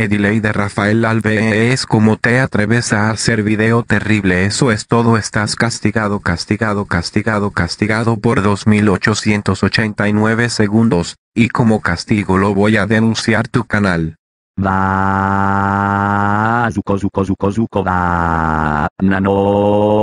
Ediley de Rafael Alve es como te atreves a hacer video terrible eso es todo estás castigado castigado castigado castigado por 2889 segundos, y como castigo lo voy a denunciar tu canal. Va, va, nano.